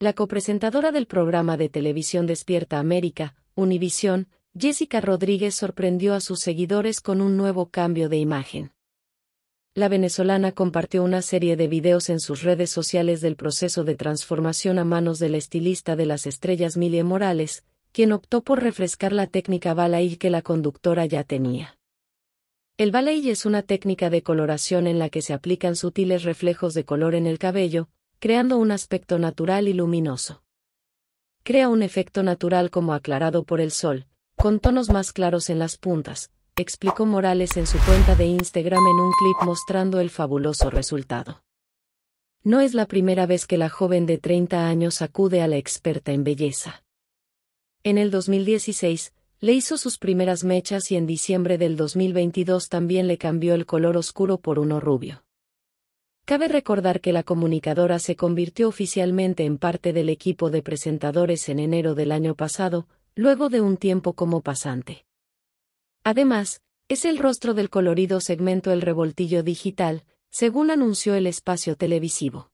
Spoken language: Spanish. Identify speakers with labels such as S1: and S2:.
S1: La copresentadora del programa de televisión Despierta América, Univisión, Jessica Rodríguez sorprendió a sus seguidores con un nuevo cambio de imagen. La venezolana compartió una serie de videos en sus redes sociales del proceso de transformación a manos del estilista de las estrellas Milie Morales, quien optó por refrescar la técnica balay que la conductora ya tenía. El balay es una técnica de coloración en la que se aplican sutiles reflejos de color en el cabello, creando un aspecto natural y luminoso. Crea un efecto natural como aclarado por el sol, con tonos más claros en las puntas, explicó Morales en su cuenta de Instagram en un clip mostrando el fabuloso resultado. No es la primera vez que la joven de 30 años acude a la experta en belleza. En el 2016, le hizo sus primeras mechas y en diciembre del 2022 también le cambió el color oscuro por uno rubio. Cabe recordar que la comunicadora se convirtió oficialmente en parte del equipo de presentadores en enero del año pasado, luego de un tiempo como pasante. Además, es el rostro del colorido segmento El Revoltillo Digital, según anunció el espacio televisivo.